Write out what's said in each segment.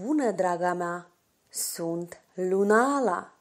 Bună, draga mea! Sunt Lunala!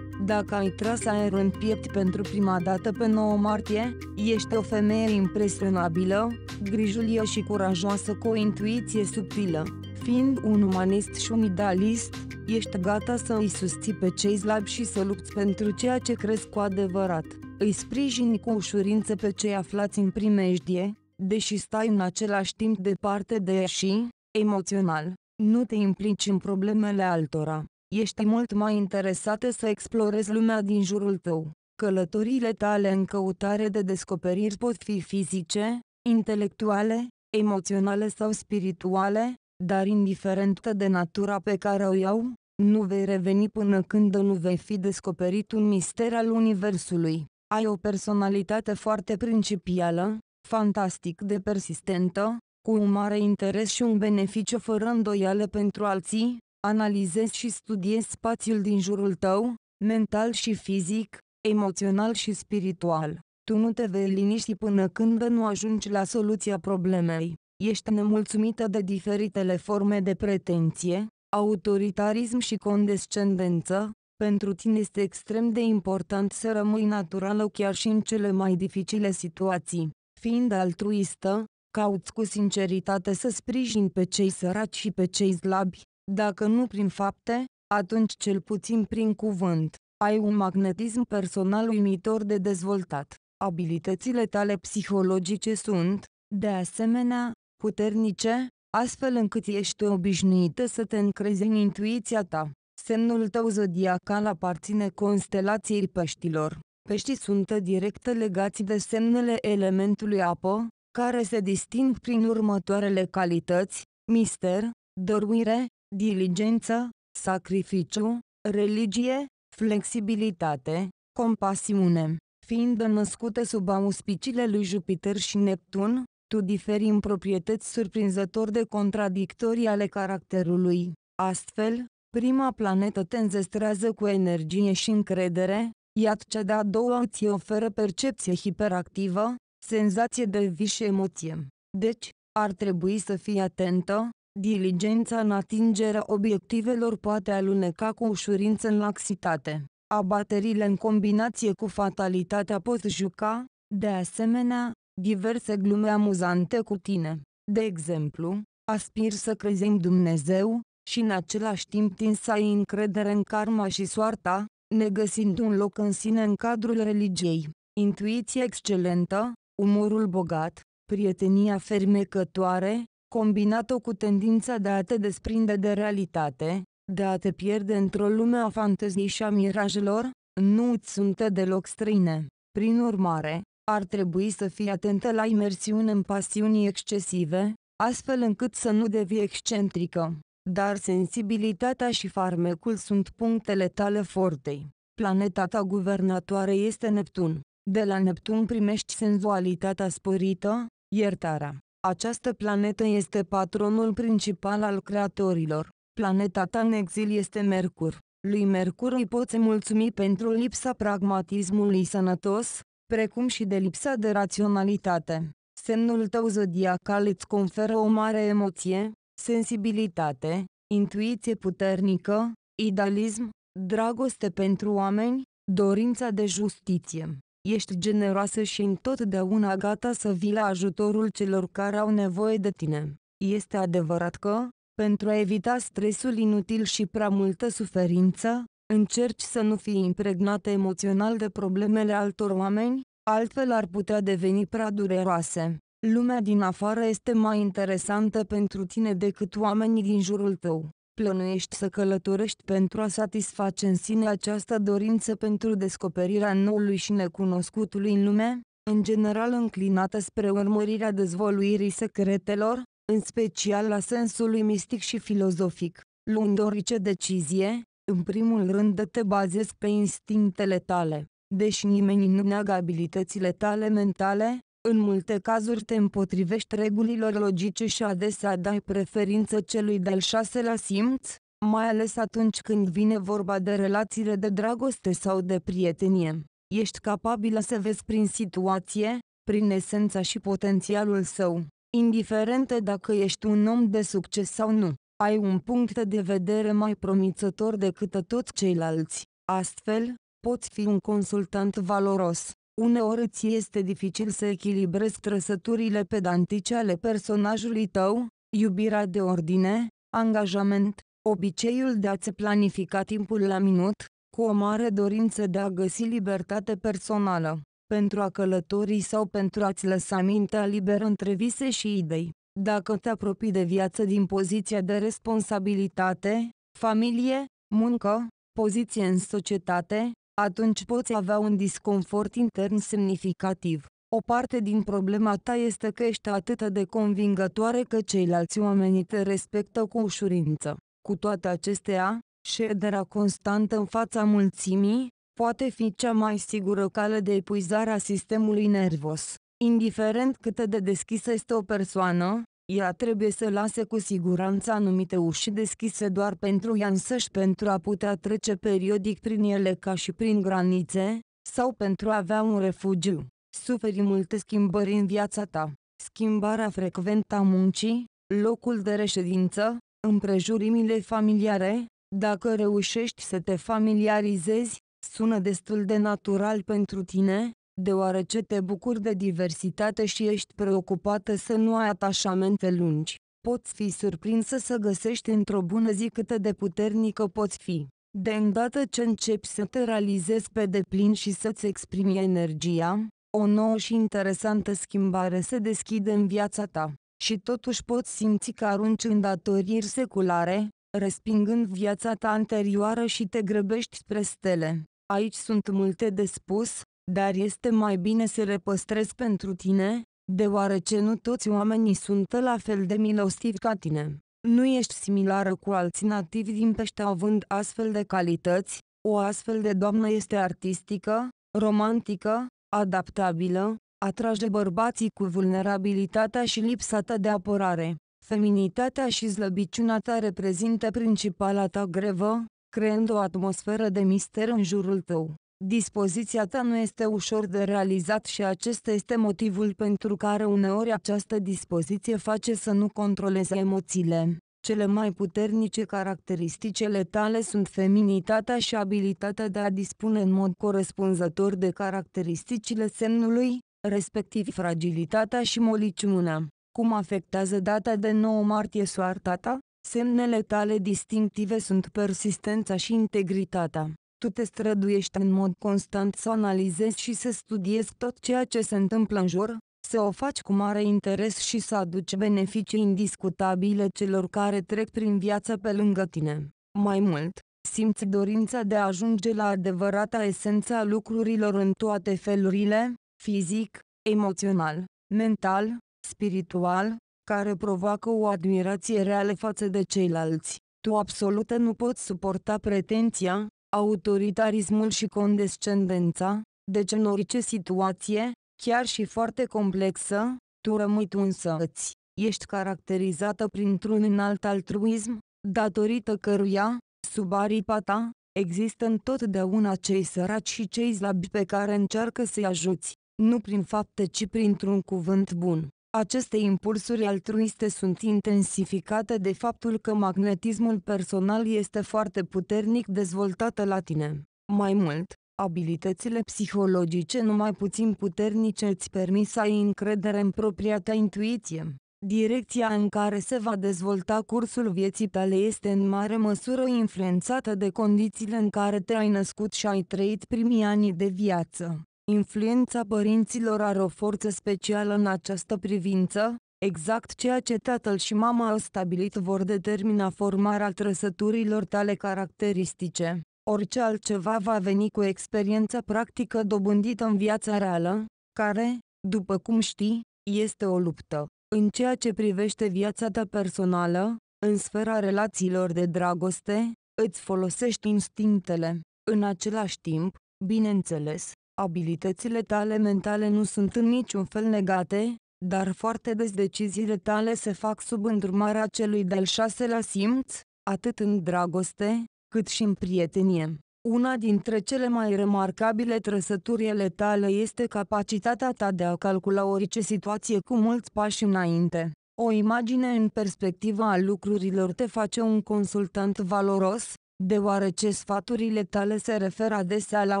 Dacă ai tras aer în piept pentru prima dată pe 9 martie, ești o femeie impresionabilă, grijulie și curajoasă cu o intuiție subtilă. Fiind un umanist și un idealist, ești gata să îi susții pe cei slabi și să lupți pentru ceea ce crezi cu adevărat. Îi sprijini cu ușurință pe cei aflați în primejdie, deși stai în același timp departe de ei și, emoțional, nu te implici în problemele altora, ești mult mai interesată să explorezi lumea din jurul tău. Călătorile tale în căutare de descoperiri pot fi fizice, intelectuale, emoționale sau spirituale, dar indiferent de natura pe care o iau, nu vei reveni până când nu vei fi descoperit un mister al Universului. Ai o personalitate foarte principială, fantastic de persistentă, cu un mare interes și un beneficiu fără îndoială pentru alții, analizezi și studiezi spațiul din jurul tău, mental și fizic, emoțional și spiritual. Tu nu te vei liniști până când nu ajungi la soluția problemei. Ești nemulțumită de diferitele forme de pretenție, autoritarism și condescendență, pentru tine este extrem de important să rămâi naturală chiar și în cele mai dificile situații. Fiind altruistă, Cauți cu sinceritate să sprijini pe cei săraci și pe cei slabi, dacă nu prin fapte, atunci cel puțin prin cuvânt. Ai un magnetism personal uimitor de dezvoltat. Abilitățile tale psihologice sunt, de asemenea, puternice, astfel încât ești obișnuită să te încrezi în intuiția ta. Semnul tău zodiacal aparține constelației peștilor. Peștii sunt direct legați de semnele elementului apă, care se disting prin următoarele calități, mister, dormire, diligență, sacrificiu, religie, flexibilitate, compasiune. Fiind născute sub auspiciile lui Jupiter și Neptun, tu diferi în proprietăți surprinzător de contradictorii ale caracterului. Astfel, prima planetă te înzestrează cu energie și încredere, iar cea de-a doua îți oferă percepție hiperactivă, senzație de vis emoție. Deci, ar trebui să fii atentă, diligența în atingerea obiectivelor poate aluneca cu ușurință în laxitate. Abaterile în combinație cu fatalitatea pot juca, de asemenea, diverse glume amuzante cu tine. De exemplu, aspir să crezi în Dumnezeu, și în același timp tin să ai încredere în karma și soarta, negăsind un loc în sine în cadrul religiei. Intuiție excelentă, umorul bogat, prietenia fermecătoare, combinată cu tendința de a te desprinde de realitate, de a te pierde într-o lume a fanteziei și a mirajelor, nu îți sunt deloc străine. Prin urmare, ar trebui să fii atentă la imersiune în pasiuni excesive, astfel încât să nu devii excentrică. Dar sensibilitatea și farmecul sunt punctele tale fortei. Planeta ta guvernatoare este Neptun. De la Neptun primești senzualitatea sporită, iertarea. Această planetă este patronul principal al creatorilor. Planeta ta în exil este Mercur. Lui Mercur îi poți mulțumi pentru lipsa pragmatismului sănătos, precum și de lipsa de raționalitate. Semnul tău zodiacal îți conferă o mare emoție, sensibilitate, intuiție puternică, idealism, dragoste pentru oameni, dorința de justiție ești generoasă și întotdeauna gata să vii la ajutorul celor care au nevoie de tine. Este adevărat că, pentru a evita stresul inutil și prea multă suferință, încerci să nu fii impregnată emoțional de problemele altor oameni, altfel ar putea deveni prea dureroase. Lumea din afară este mai interesantă pentru tine decât oamenii din jurul tău plănuiești să călătorești pentru a satisface în sine această dorință pentru descoperirea noului și necunoscutului în lume, în general înclinată spre urmărirea dezvoluirii secretelor, în special la sensului mistic și filozofic, luând orice decizie, în primul rând de te bazezi pe instinctele tale, deși nimeni nu neagă abilitățile tale mentale, în multe cazuri te împotrivești regulilor logice și adesea dai preferință celui de-al șaselea simț, mai ales atunci când vine vorba de relațiile de dragoste sau de prietenie. Ești capabilă să vezi prin situație, prin esența și potențialul său, indiferent dacă ești un om de succes sau nu. Ai un punct de vedere mai promițător decât toți ceilalți. Astfel, poți fi un consultant valoros. Uneori îți este dificil să echilibrezi trăsăturile pedantice ale personajului tău, iubirea de ordine, angajament, obiceiul de a-ți planifica timpul la minut, cu o mare dorință de a găsi libertate personală, pentru a călători sau pentru a-ți lăsa mintea liberă între vise și idei. Dacă te apropii de viață din poziția de responsabilitate, familie, muncă, poziție în societate, atunci poți avea un disconfort intern semnificativ. O parte din problema ta este că ești atât de convingătoare că ceilalți oameni te respectă cu ușurință. Cu toate acestea, șederea constantă în fața mulțimii poate fi cea mai sigură cale de epuizare a sistemului nervos. Indiferent cât de deschisă este o persoană, ea trebuie să lase cu siguranță anumite uși deschise doar pentru ea însăși pentru a putea trece periodic prin ele ca și prin granițe, sau pentru a avea un refugiu. Suferi multe schimbări în viața ta. Schimbarea frecventă a muncii, locul de reședință, împrejurimile familiare, dacă reușești să te familiarizezi, sună destul de natural pentru tine, deoarece te bucuri de diversitate și ești preocupată să nu ai atașamente lungi. Poți fi surprinsă să găsești într-o bună zi cât de puternică poți fi. De îndată ce începi să te realizezi pe deplin și să-ți exprimi energia, o nouă și interesantă schimbare se deschide în viața ta. Și totuși poți simți că arunci îndatoriri seculare, respingând viața ta anterioară și te grăbești spre stele. Aici sunt multe de spus, dar este mai bine să le păstrezi pentru tine, deoarece nu toți oamenii sunt la fel de milostivi ca tine. Nu ești similară cu alții nativi din pește având astfel de calități, o astfel de doamnă este artistică, romantică, adaptabilă, atrage bărbații cu vulnerabilitatea și lipsa ta de apărare. Feminitatea și slăbiciunea ta reprezintă principala ta grevă, creând o atmosferă de mister în jurul tău. Dispoziția ta nu este ușor de realizat și acesta este motivul pentru care uneori această dispoziție face să nu controleze emoțiile. Cele mai puternice caracteristicele tale sunt feminitatea și abilitatea de a dispune în mod corespunzător de caracteristicile semnului, respectiv fragilitatea și moliciunea. Cum afectează data de 9 martie soarta ta? Semnele tale distinctive sunt persistența și integritatea tu te străduiești în mod constant să analizezi și să studiezi tot ceea ce se întâmplă în jur, să o faci cu mare interes și să aduci beneficii indiscutabile celor care trec prin viață pe lângă tine. Mai mult, simți dorința de a ajunge la adevărata esență a lucrurilor în toate felurile, fizic, emoțional, mental, spiritual, care provoacă o admirație reală față de ceilalți. Tu absolută nu poți suporta pretenția, autoritarismul și condescendența, deci în orice situație, chiar și foarte complexă, tu rămâi tu însăți, ești caracterizată printr-un înalt altruism, datorită căruia, sub aripa ta, există întotdeauna cei săraci și cei slabi pe care încearcă să-i ajuți, nu prin fapte ci printr-un cuvânt bun. Aceste impulsuri altruiste sunt intensificate de faptul că magnetismul personal este foarte puternic dezvoltat la tine. Mai mult, abilitățile psihologice numai puțin puternice îți permit să ai încredere în propria ta intuiție. Direcția în care se va dezvolta cursul vieții tale este în mare măsură influențată de condițiile în care te-ai născut și ai trăit primii ani de viață. Influența părinților are o forță specială în această privință, exact ceea ce tatăl și mama au stabilit vor determina formarea trăsăturilor tale caracteristice. Orice altceva va veni cu experiența practică dobândită în viața reală, care, după cum știi, este o luptă. În ceea ce privește viața ta personală, în sfera relațiilor de dragoste, îți folosești instinctele. În același timp, bineînțeles, Abilitățile tale mentale nu sunt în niciun fel negate, dar foarte des deciziile tale se fac sub îndrumarea celui de-al șaselea simț, atât în dragoste, cât și în prietenie. Una dintre cele mai remarcabile trăsături ale tale este capacitatea ta de a calcula orice situație cu mulți pași înainte. O imagine în perspectivă a lucrurilor te face un consultant valoros, deoarece sfaturile tale se referă adesea la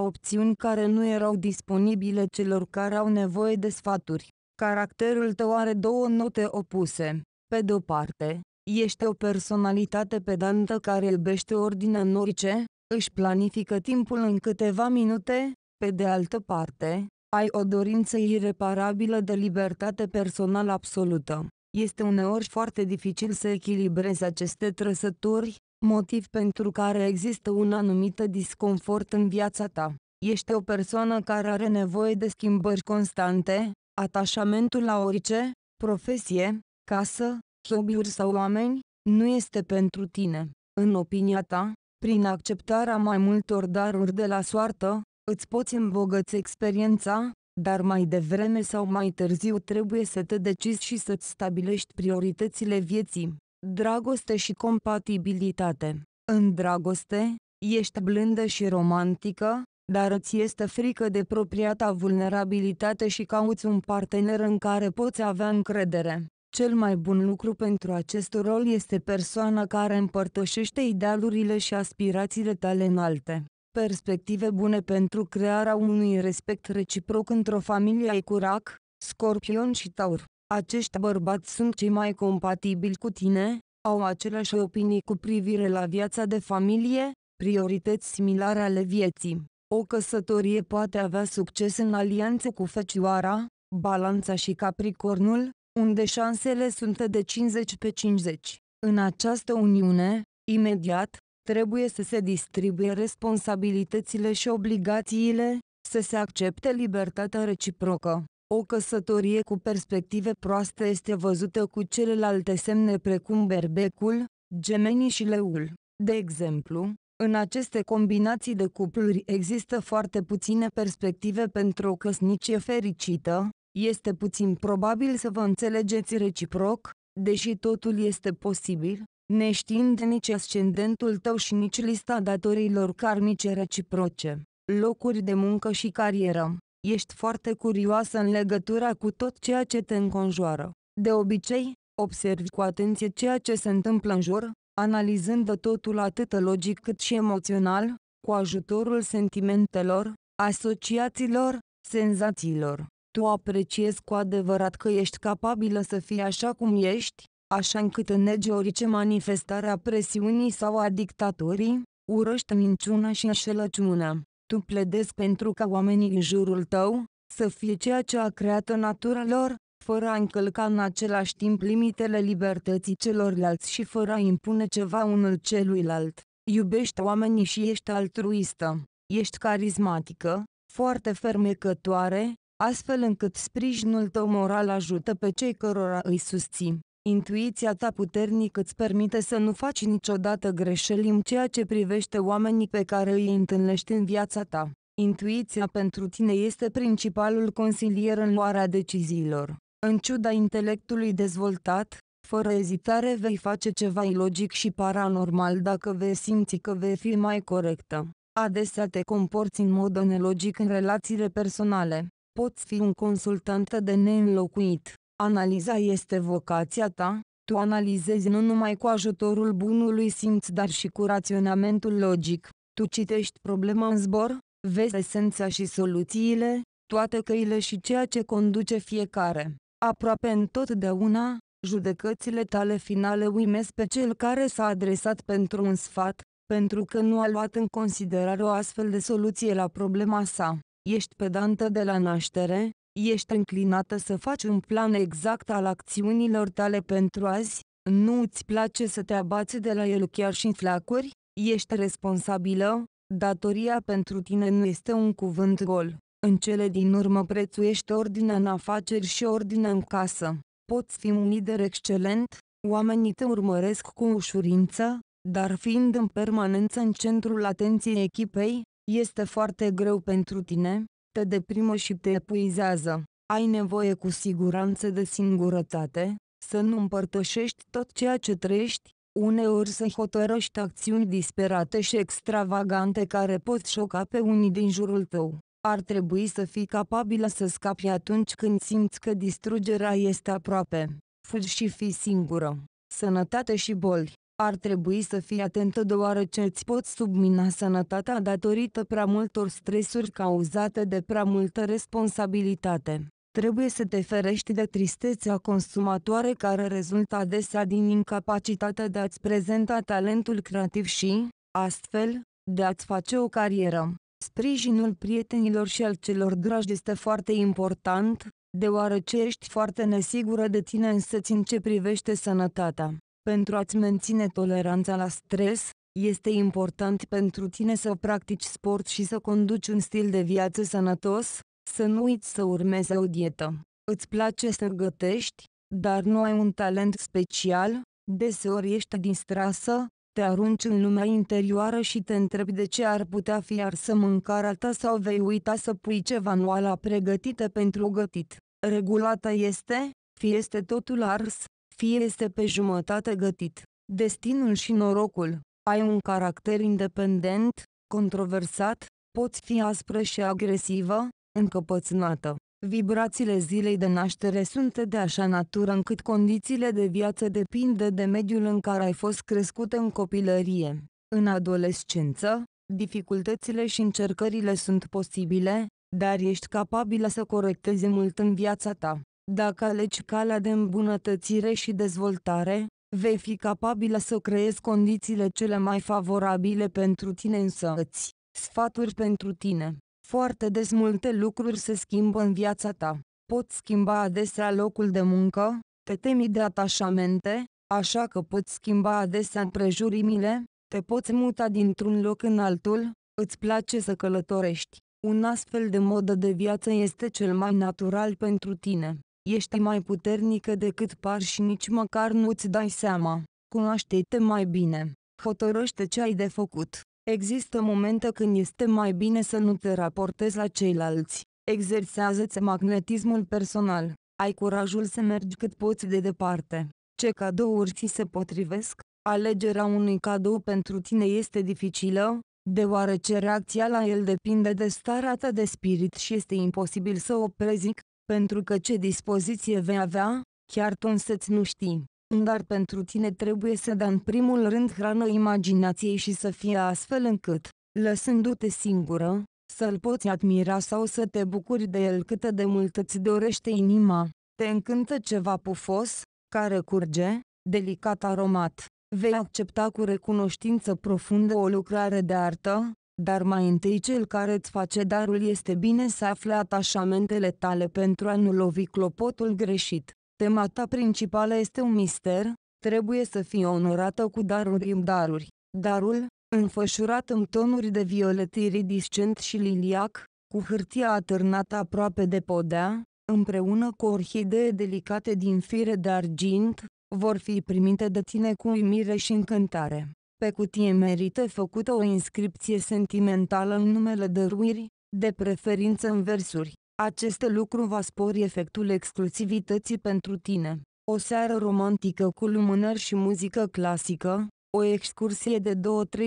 opțiuni care nu erau disponibile celor care au nevoie de sfaturi. Caracterul tău are două note opuse. Pe de-o parte, ești o personalitate pedantă care iubește ordine în orice, își planifică timpul în câteva minute, pe de altă parte, ai o dorință ireparabilă de libertate personală absolută. Este uneori foarte dificil să echilibrezi aceste trăsături, motiv pentru care există un anumit disconfort în viața ta. Ești o persoană care are nevoie de schimbări constante, atașamentul la orice, profesie, casă, hobby-uri sau oameni, nu este pentru tine. În opinia ta, prin acceptarea mai multor daruri de la soartă, îți poți îmbogăți experiența, dar mai devreme sau mai târziu trebuie să te decizi și să-ți stabilești prioritățile vieții. Dragoste și compatibilitate. În dragoste, ești blândă și romantică, dar îți este frică de propria ta vulnerabilitate și cauți un partener în care poți avea încredere. Cel mai bun lucru pentru acest rol este persoana care împărtășește idealurile și aspirațiile tale înalte. Perspective bune pentru crearea unui respect reciproc într-o familie ai curac, scorpion și taur acești bărbați sunt cei mai compatibili cu tine, au aceleași opinii cu privire la viața de familie, priorități similare ale vieții. O căsătorie poate avea succes în alianță cu Fecioara, Balanța și Capricornul, unde șansele sunt de 50 pe 50. În această uniune, imediat, trebuie să se distribuie responsabilitățile și obligațiile, să se accepte libertatea reciprocă. O căsătorie cu perspective proaste este văzută cu celelalte semne precum berbecul, gemenii și leul. De exemplu, în aceste combinații de cupluri există foarte puține perspective pentru o căsnicie fericită, este puțin probabil să vă înțelegeți reciproc, deși totul este posibil, neștiind nici ascendentul tău și nici lista datorilor karmice reciproce, locuri de muncă și carieră. Ești foarte curioasă în legătura cu tot ceea ce te înconjoară. De obicei, observi cu atenție ceea ce se întâmplă în jur, analizând totul atât logic cât și emoțional, cu ajutorul sentimentelor, asociațiilor, senzațiilor. Tu apreciezi cu adevărat că ești capabilă să fii așa cum ești, așa încât înegi orice manifestare a presiunii sau a dictatorii, urăște minciuna și înșelăciunea. Tu pledezi pentru ca oamenii în jurul tău să fie ceea ce a creat natura lor, fără a încălca în același timp limitele libertății celorlalți și fără a impune ceva unul celuilalt. Iubești oamenii și ești altruistă. Ești carismatică, foarte fermecătoare, astfel încât sprijinul tău moral ajută pe cei cărora îi susții. Intuiția ta puternică îți permite să nu faci niciodată greșeli în ceea ce privește oamenii pe care îi întâlnești în viața ta. Intuiția pentru tine este principalul consilier în luarea deciziilor. În ciuda intelectului dezvoltat, fără ezitare vei face ceva ilogic și paranormal dacă vei simți că vei fi mai corectă. Adesea te comporți în mod nelogic în relațiile personale. Poți fi un consultant de neînlocuit. Analiza este vocația ta, tu analizezi nu numai cu ajutorul bunului simț, dar și cu raționamentul logic. Tu citești problema în zbor, vezi esența și soluțiile, toate căile și ceea ce conduce fiecare. Aproape întotdeauna, judecățile tale finale uimesc pe cel care s-a adresat pentru un sfat, pentru că nu a luat în considerare o astfel de soluție la problema sa. Ești pedantă de la naștere, ești înclinată să faci un plan exact al acțiunilor tale pentru azi, nu îți place să te abați de la el chiar și în flacuri, ești responsabilă, datoria pentru tine nu este un cuvânt gol. În cele din urmă prețuiești ordinea în afaceri și ordinea în casă. Poți fi un lider excelent, oamenii te urmăresc cu ușurință, dar fiind în permanență în centrul atenției echipei, este foarte greu pentru tine, te deprimă și te epuizează. Ai nevoie cu siguranță de singurătate, să nu împărtășești tot ceea ce trăiești, uneori să hotărăști acțiuni disperate și extravagante care pot șoca pe unii din jurul tău. Ar trebui să fii capabilă să scapi atunci când simți că distrugerea este aproape. Fugi și fii singură. Sănătate și boli. Ar trebui să fii atentă deoarece îți poți submina sănătatea datorită prea multor stresuri cauzate de prea multă responsabilitate. Trebuie să te ferești de tristețea consumatoare care rezultă adesea din incapacitatea de a-ți prezenta talentul creativ și, astfel, de a-ți face o carieră. Sprijinul prietenilor și al celor dragi este foarte important, deoarece ești foarte nesigură de tine însăți în ce privește sănătatea. Pentru a-ți menține toleranța la stres, este important pentru tine să practici sport și să conduci un stil de viață sănătos, să nu uiți să urmezi o dietă. Îți place să gătești, dar nu ai un talent special, deseori ești distrasă, te arunci în lumea interioară și te întrebi de ce ar putea fi arsă mâncarea ta sau vei uita să pui ceva în oala pregătită pentru gătit. Regulata este, fie este totul ars, fie este pe jumătate gătit. Destinul și norocul. Ai un caracter independent, controversat, poți fi aspră și agresivă, încăpățânată. Vibrațiile zilei de naștere sunt de așa natură încât condițiile de viață depinde de mediul în care ai fost crescută în copilărie. În adolescență, dificultățile și încercările sunt posibile, dar ești capabilă să corectezi mult în viața ta. Dacă alegi calea de îmbunătățire și dezvoltare, vei fi capabilă să creezi condițiile cele mai favorabile pentru tine îți Sfaturi pentru tine. Foarte des multe lucruri se schimbă în viața ta. Poți schimba adesea locul de muncă, te temi de atașamente, așa că poți schimba adesea împrejurimile, te poți muta dintr-un loc în altul, îți place să călătorești. Un astfel de modă de viață este cel mai natural pentru tine. Ești mai puternică decât par și nici măcar nu-ți dai seama. Cunoaște-te mai bine. Hotărăște ce ai de făcut. Există momente când este mai bine să nu te raportezi la ceilalți. Exersează-ți magnetismul personal. Ai curajul să mergi cât poți de departe. Ce cadouri ți se potrivesc? Alegerea unui cadou pentru tine este dificilă, deoarece reacția la el depinde de starea ta de spirit și este imposibil să o prezic, pentru că ce dispoziție vei avea, chiar tu însăți nu știi. Dar pentru tine trebuie să dea în primul rând hrană imaginației și să fie astfel încât, lăsându-te singură, să-l poți admira sau să te bucuri de el câtă de mult îți dorește inima. Te încântă ceva pufos, care curge, delicat aromat. Vei accepta cu recunoștință profundă o lucrare de artă, dar mai întâi cel care îți face darul este bine să afle atașamentele tale pentru a nu lovi clopotul greșit. Tema ta principală este un mister, trebuie să fii onorată cu daruri în daruri. Darul, înfășurat în tonuri de violet iridiscent și liliac, cu hârtia atârnată aproape de podea, împreună cu orhidee delicate din fire de argint, vor fi primite de tine cu uimire și încântare. Pe cutie merită făcută o inscripție sentimentală în numele dăruirii, de preferință în versuri. Acest lucru va spori efectul exclusivității pentru tine. O seară romantică cu lumânări și muzică clasică, o excursie de 2-3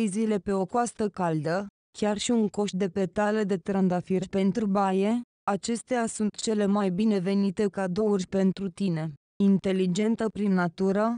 zile pe o coastă caldă, chiar și un coș de petale de trandafir pentru baie, acestea sunt cele mai binevenite cadouri pentru tine. Inteligentă prin natură,